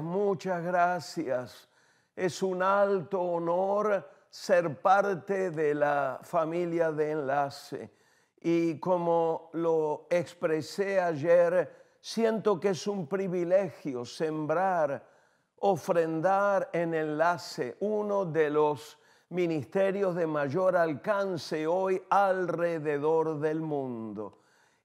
muchas gracias. Es un alto honor ser parte de la familia de Enlace. Y como lo expresé ayer, siento que es un privilegio sembrar, ofrendar en Enlace, uno de los ministerios de mayor alcance hoy alrededor del mundo.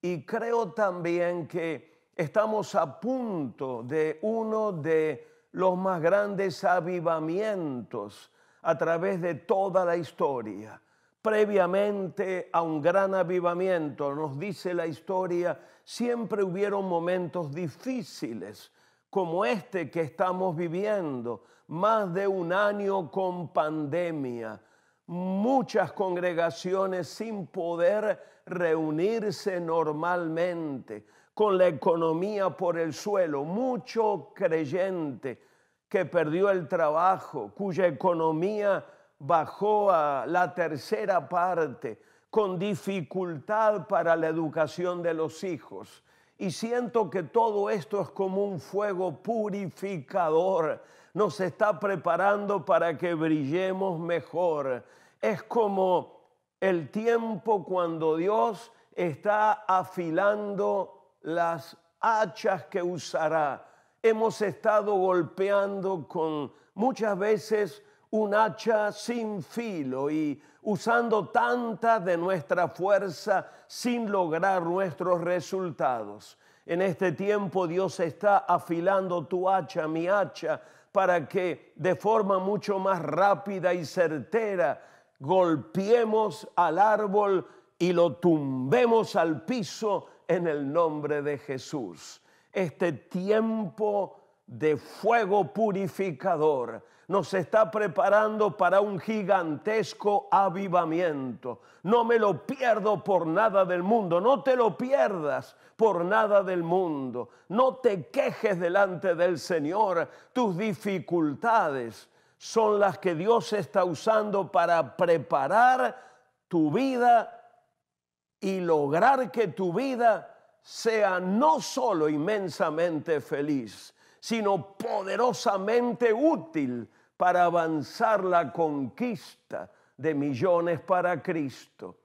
Y creo también que Estamos a punto de uno de los más grandes avivamientos a través de toda la historia. Previamente a un gran avivamiento, nos dice la historia, siempre hubieron momentos difíciles como este que estamos viviendo, más de un año con pandemia, muchas congregaciones sin poder reunirse normalmente con la economía por el suelo. Mucho creyente que perdió el trabajo, cuya economía bajó a la tercera parte, con dificultad para la educación de los hijos. Y siento que todo esto es como un fuego purificador. Nos está preparando para que brillemos mejor. Es como el tiempo cuando Dios está afilando las hachas que usará. Hemos estado golpeando con muchas veces un hacha sin filo y usando tanta de nuestra fuerza sin lograr nuestros resultados. En este tiempo Dios está afilando tu hacha, mi hacha, para que de forma mucho más rápida y certera golpeemos al árbol y lo tumbemos al piso en el nombre de Jesús. Este tiempo de fuego purificador nos está preparando para un gigantesco avivamiento. No me lo pierdo por nada del mundo, no te lo pierdas por nada del mundo. No te quejes delante del Señor, tus dificultades son las que Dios está usando para preparar tu vida y lograr que tu vida sea no solo inmensamente feliz, sino poderosamente útil para avanzar la conquista de millones para Cristo.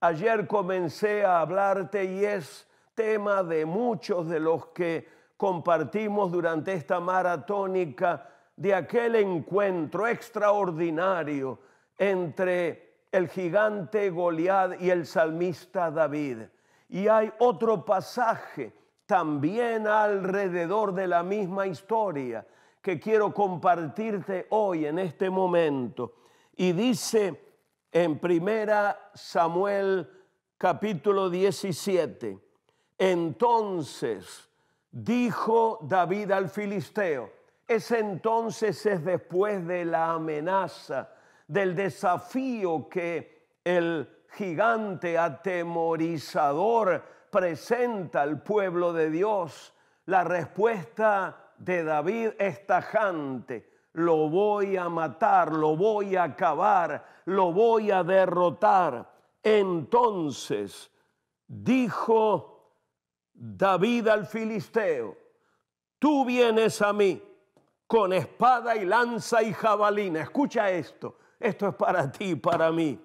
Ayer comencé a hablarte y es tema de muchos de los que compartimos durante esta maratónica de aquel encuentro extraordinario entre el gigante Goliad y el salmista David. Y hay otro pasaje también alrededor de la misma historia que quiero compartirte hoy en este momento. Y dice en primera Samuel capítulo 17, entonces dijo David al filisteo, ese entonces es después de la amenaza del desafío que el gigante atemorizador presenta al pueblo de Dios, la respuesta de David es tajante. Lo voy a matar, lo voy a acabar, lo voy a derrotar. Entonces dijo David al filisteo, tú vienes a mí con espada y lanza y jabalina. Escucha esto, esto es para ti, para mí.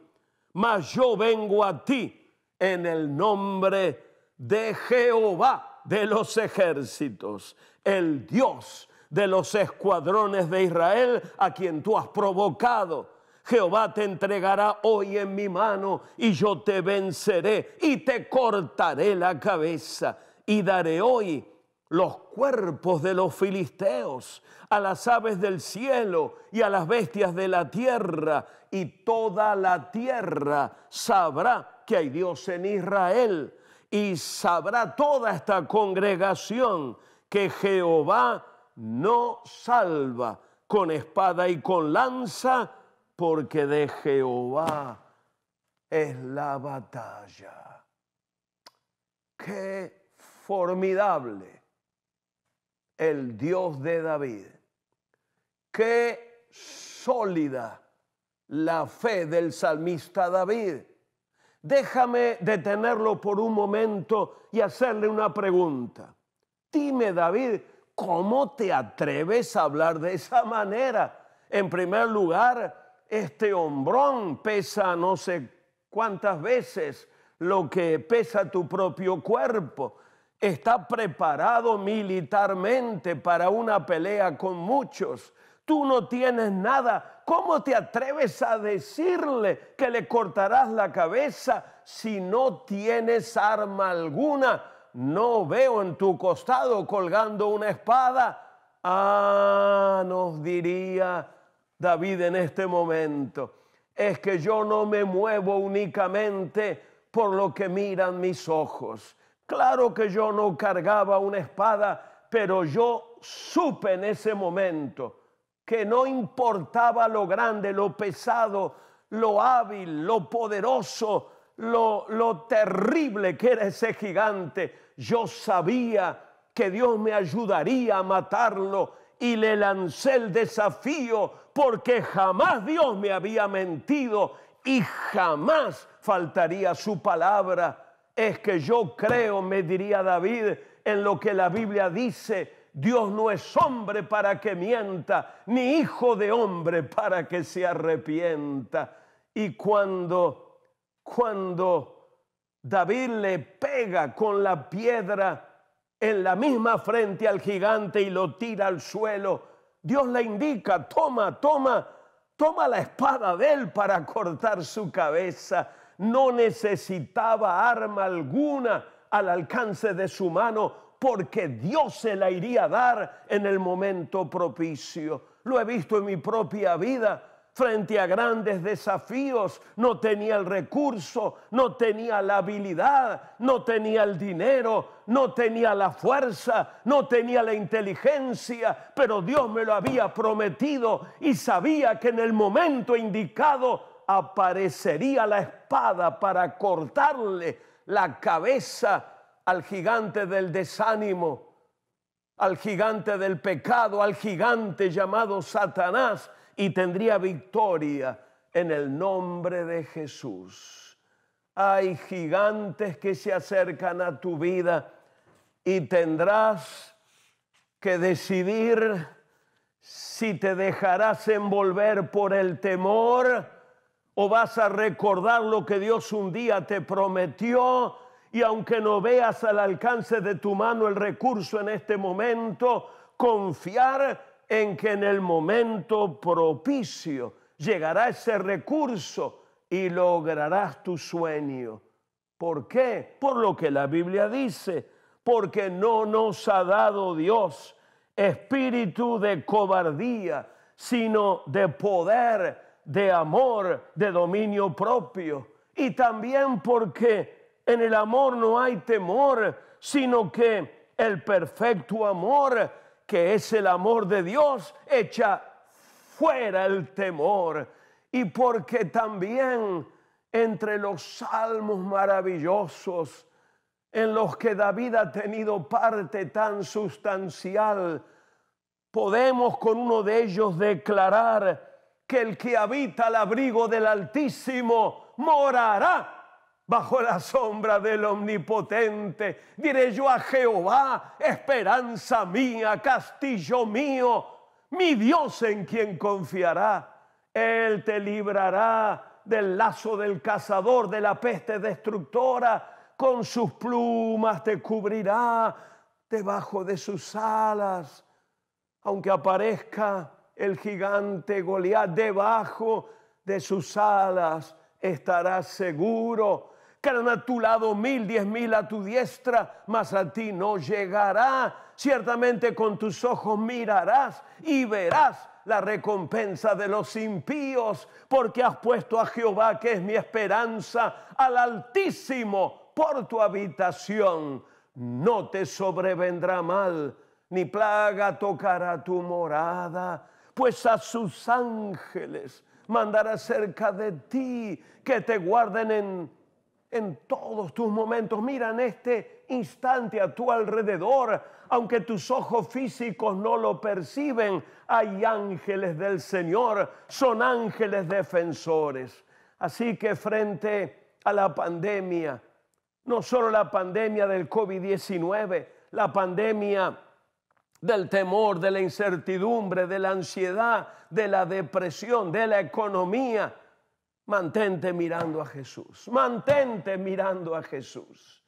Mas yo vengo a ti en el nombre de Jehová de los ejércitos, el Dios de los escuadrones de Israel a quien tú has provocado. Jehová te entregará hoy en mi mano y yo te venceré y te cortaré la cabeza y daré hoy los cuerpos de los filisteos, a las aves del cielo y a las bestias de la tierra, y toda la tierra sabrá que hay Dios en Israel, y sabrá toda esta congregación que Jehová no salva con espada y con lanza, porque de Jehová es la batalla. Qué formidable el Dios de David. Qué sólida la fe del salmista David. Déjame detenerlo por un momento y hacerle una pregunta. Dime, David, ¿cómo te atreves a hablar de esa manera? En primer lugar, este hombrón pesa no sé cuántas veces lo que pesa tu propio cuerpo está preparado militarmente para una pelea con muchos. Tú no tienes nada. ¿Cómo te atreves a decirle que le cortarás la cabeza si no tienes arma alguna? No veo en tu costado colgando una espada. Ah, nos diría David en este momento, es que yo no me muevo únicamente por lo que miran mis ojos Claro que yo no cargaba una espada, pero yo supe en ese momento que no importaba lo grande, lo pesado, lo hábil, lo poderoso, lo, terrible que era ese gigante. Yo sabía que Dios me ayudaría a matarlo y le lancé el desafío porque jamás Dios me había mentido y jamás faltaría su palabra es que yo creo, me diría David, en lo que la Biblia dice. Dios no es hombre para que mienta, ni hijo de hombre para que se arrepienta. Y cuando, cuando David le pega con la piedra en la misma frente al gigante y lo tira al suelo, Dios le indica, toma, toma, toma la espada de él para cortar su cabeza no necesitaba arma alguna al alcance de su mano porque Dios se la iría a dar en el momento propicio. Lo he visto en mi propia vida. Frente a grandes desafíos, no tenía el recurso, no tenía la habilidad, no tenía el dinero, no tenía la fuerza, no tenía la inteligencia, pero Dios me lo había prometido y sabía que en el momento indicado aparecería la espada para cortarle la cabeza al gigante del desánimo, al gigante del pecado, al gigante llamado Satanás y tendría victoria en el nombre de Jesús. Hay gigantes que se acercan a tu vida y tendrás que decidir si te dejarás envolver por el temor o vas a recordar lo que Dios un día te prometió y aunque no veas al alcance de tu mano el recurso en este momento, confiar en que en el momento propicio llegará ese recurso y lograrás tu sueño. ¿Por qué? Por lo que la Biblia dice, porque no nos ha dado Dios espíritu de cobardía, sino de poder, de amor, de dominio propio. Y también porque en el amor no hay temor, sino que el perfecto amor, que es el amor de Dios, echa fuera el temor. Y porque también entre los salmos maravillosos en los que David ha tenido parte tan sustancial, podemos con uno de ellos declarar, que el que habita al abrigo del Altísimo morará bajo la sombra del Omnipotente. Diré yo a Jehová, esperanza mía, castillo mío, mi Dios en quien confiará. Él te librará del lazo del cazador, de la peste destructora. Con sus plumas te cubrirá debajo de sus alas. Aunque aparezca el gigante Goliat. Debajo de sus alas estarás seguro. Caerán a tu lado mil, diez mil a tu diestra, mas a ti no llegará. Ciertamente con tus ojos mirarás y verás la recompensa de los impíos, porque has puesto a Jehová, que es mi esperanza, al Altísimo por tu habitación. No te sobrevendrá mal, ni plaga tocará tu morada pues a sus ángeles mandará cerca de ti que te guarden en, en todos tus momentos. Mira en este instante a tu alrededor, aunque tus ojos físicos no lo perciben, hay ángeles del Señor, son ángeles defensores. Así que frente a la pandemia, no solo la pandemia del COVID-19, la pandemia del temor, de la incertidumbre, de la ansiedad, de la depresión, de la economía. Mantente mirando a Jesús, mantente mirando a Jesús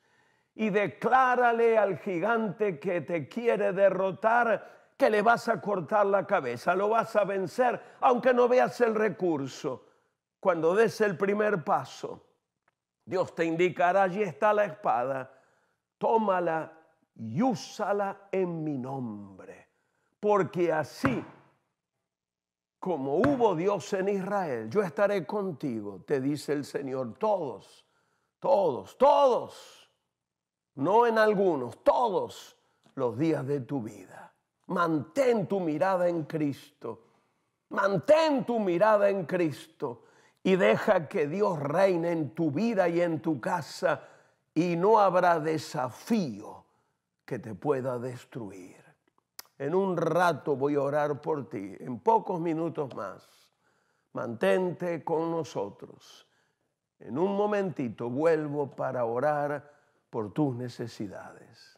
y declárale al gigante que te quiere derrotar que le vas a cortar la cabeza, lo vas a vencer, aunque no veas el recurso. Cuando des el primer paso, Dios te indicará, allí está la espada, tómala y úsala en mi nombre. Porque así como hubo Dios en Israel, yo estaré contigo, te dice el Señor, todos, todos, todos, no en algunos, todos los días de tu vida. Mantén tu mirada en Cristo, mantén tu mirada en Cristo y deja que Dios reine en tu vida y en tu casa y no habrá desafío que te pueda destruir. En un rato voy a orar por ti, en pocos minutos más. Mantente con nosotros. En un momentito vuelvo para orar por tus necesidades.